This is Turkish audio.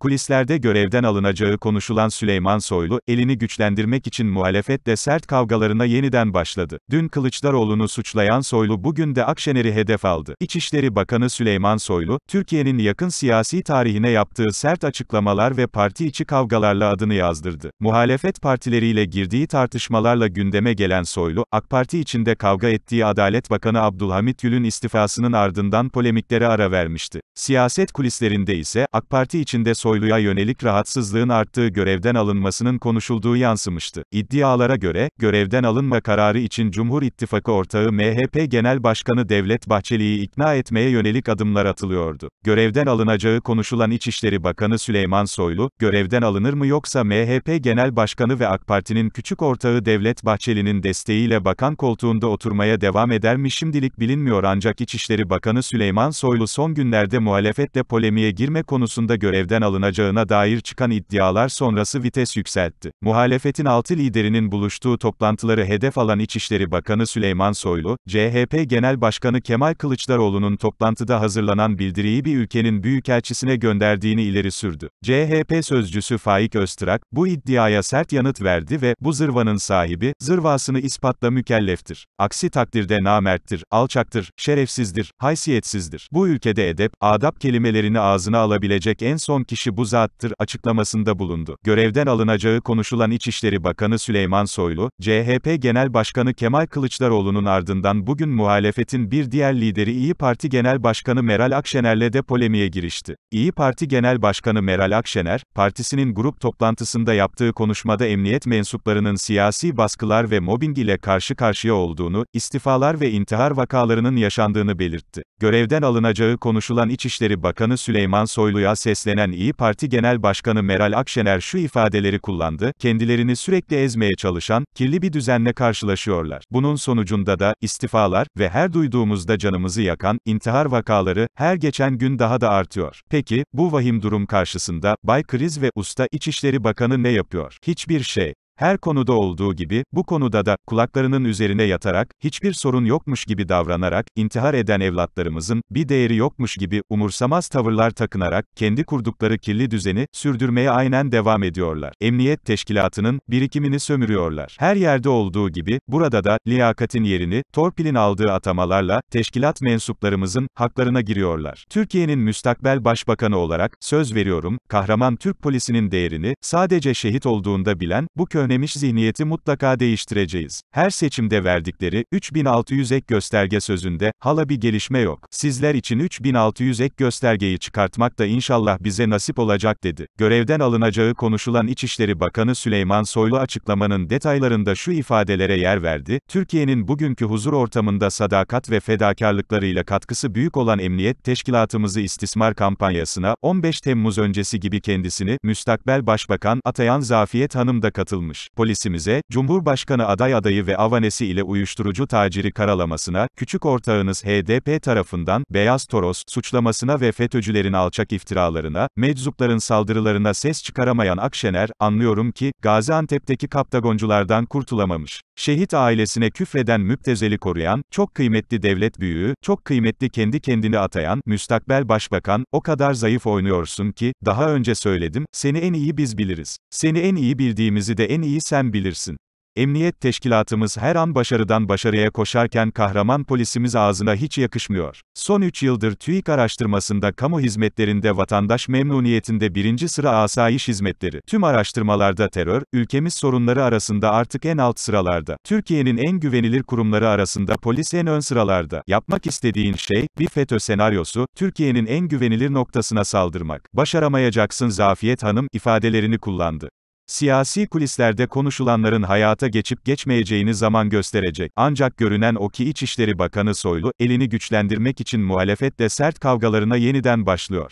Kulislerde görevden alınacağı konuşulan Süleyman Soylu, elini güçlendirmek için muhalefetle sert kavgalarına yeniden başladı. Dün Kılıçdaroğlu'nu suçlayan Soylu bugün de Akşener'i hedef aldı. İçişleri Bakanı Süleyman Soylu, Türkiye'nin yakın siyasi tarihine yaptığı sert açıklamalar ve parti içi kavgalarla adını yazdırdı. Muhalefet partileriyle girdiği tartışmalarla gündeme gelen Soylu, AK Parti içinde kavga ettiği Adalet Bakanı Abdülhamit Gül'ün istifasının ardından polemiklere ara vermişti. Siyaset kulislerinde ise, AK Parti içinde Soylu, Soylu'ya yönelik rahatsızlığın arttığı görevden alınmasının konuşulduğu yansımıştı. İddialara göre, görevden alınma kararı için Cumhur İttifakı ortağı MHP Genel Başkanı Devlet Bahçeli'yi ikna etmeye yönelik adımlar atılıyordu. Görevden alınacağı konuşulan İçişleri Bakanı Süleyman Soylu, görevden alınır mı yoksa MHP Genel Başkanı ve AK Parti'nin küçük ortağı Devlet Bahçeli'nin desteğiyle bakan koltuğunda oturmaya devam eder mi şimdilik bilinmiyor ancak İçişleri Bakanı Süleyman Soylu son günlerde muhalefetle polemiğe girme konusunda görevden alınmıştı alınacağına dair çıkan iddialar sonrası vites yükseltti. Muhalefetin 6 liderinin buluştuğu toplantıları hedef alan İçişleri Bakanı Süleyman Soylu, CHP Genel Başkanı Kemal Kılıçdaroğlu'nun toplantıda hazırlanan bildiriyi bir ülkenin büyükelçisine gönderdiğini ileri sürdü. CHP sözcüsü Faik Öztrak, bu iddiaya sert yanıt verdi ve, bu zırvanın sahibi, zırvasını ispatla mükelleftir. Aksi takdirde namerttir, alçaktır, şerefsizdir, haysiyetsizdir. Bu ülkede edep, adap kelimelerini ağzına alabilecek en son kişi kişi bu zattır açıklamasında bulundu. Görevden alınacağı konuşulan İçişleri Bakanı Süleyman Soylu, CHP Genel Başkanı Kemal Kılıçdaroğlu'nun ardından bugün muhalefetin bir diğer lideri İyi Parti Genel Başkanı Meral Akşener'le de polemiğe girişti. İyi Parti Genel Başkanı Meral Akşener, partisinin grup toplantısında yaptığı konuşmada emniyet mensuplarının siyasi baskılar ve mobbing ile karşı karşıya olduğunu, istifalar ve intihar vakalarının yaşandığını belirtti. Görevden alınacağı konuşulan İçişleri Bakanı Süleyman Soylu'ya seslenen İyi Parti Genel Başkanı Meral Akşener şu ifadeleri kullandı, kendilerini sürekli ezmeye çalışan, kirli bir düzenle karşılaşıyorlar. Bunun sonucunda da, istifalar ve her duyduğumuzda canımızı yakan, intihar vakaları, her geçen gün daha da artıyor. Peki, bu vahim durum karşısında, Bay Kriz ve Usta İçişleri Bakanı ne yapıyor? Hiçbir şey. Her konuda olduğu gibi, bu konuda da, kulaklarının üzerine yatarak, hiçbir sorun yokmuş gibi davranarak, intihar eden evlatlarımızın, bir değeri yokmuş gibi, umursamaz tavırlar takınarak, kendi kurdukları kirli düzeni, sürdürmeye aynen devam ediyorlar. Emniyet teşkilatının, birikimini sömürüyorlar. Her yerde olduğu gibi, burada da, liyakatin yerini, torpilin aldığı atamalarla, teşkilat mensuplarımızın, haklarına giriyorlar. Türkiye'nin müstakbel başbakanı olarak, söz veriyorum, kahraman Türk polisinin değerini, sadece şehit olduğunda bilen, bu köyün dönemiş zihniyeti mutlaka değiştireceğiz. Her seçimde verdikleri 3600 ek gösterge sözünde hala bir gelişme yok. Sizler için 3600 ek göstergeyi çıkartmak da inşallah bize nasip olacak dedi. Görevden alınacağı konuşulan İçişleri Bakanı Süleyman Soylu açıklamanın detaylarında şu ifadelere yer verdi. Türkiye'nin bugünkü huzur ortamında sadakat ve fedakarlıklarıyla katkısı büyük olan emniyet teşkilatımızı istismar kampanyasına 15 Temmuz öncesi gibi kendisini müstakbel başbakan atayan Zafiyet Hanım da katılmış açıklamış. Polisimize, Cumhurbaşkanı aday adayı ve avanesi ile uyuşturucu taciri karalamasına, küçük ortağınız HDP tarafından, Beyaz Toros, suçlamasına ve FETÖ'cülerin alçak iftiralarına, meczupların saldırılarına ses çıkaramayan Akşener, anlıyorum ki, Gaziantep'teki kaptagonculardan kurtulamamış. Şehit ailesine küfreden müptezeli koruyan, çok kıymetli devlet büyüğü, çok kıymetli kendi kendini atayan, müstakbel başbakan, o kadar zayıf oynuyorsun ki, daha önce söyledim, seni en iyi biz biliriz. Seni en iyi bildiğimizi de en iyi sen bilirsin. Emniyet teşkilatımız her an başarıdan başarıya koşarken kahraman polisimiz ağzına hiç yakışmıyor. Son 3 yıldır TÜİK araştırmasında kamu hizmetlerinde vatandaş memnuniyetinde birinci sıra asayiş hizmetleri. Tüm araştırmalarda terör, ülkemiz sorunları arasında artık en alt sıralarda. Türkiye'nin en güvenilir kurumları arasında polis en ön sıralarda. Yapmak istediğin şey, bir FETÖ senaryosu, Türkiye'nin en güvenilir noktasına saldırmak. Başaramayacaksın Zafiyet Hanım ifadelerini kullandı. Siyasi kulislerde konuşulanların hayata geçip geçmeyeceğini zaman gösterecek. Ancak görünen o ki İçişleri Bakanı Soylu, elini güçlendirmek için muhalefetle sert kavgalarına yeniden başlıyor.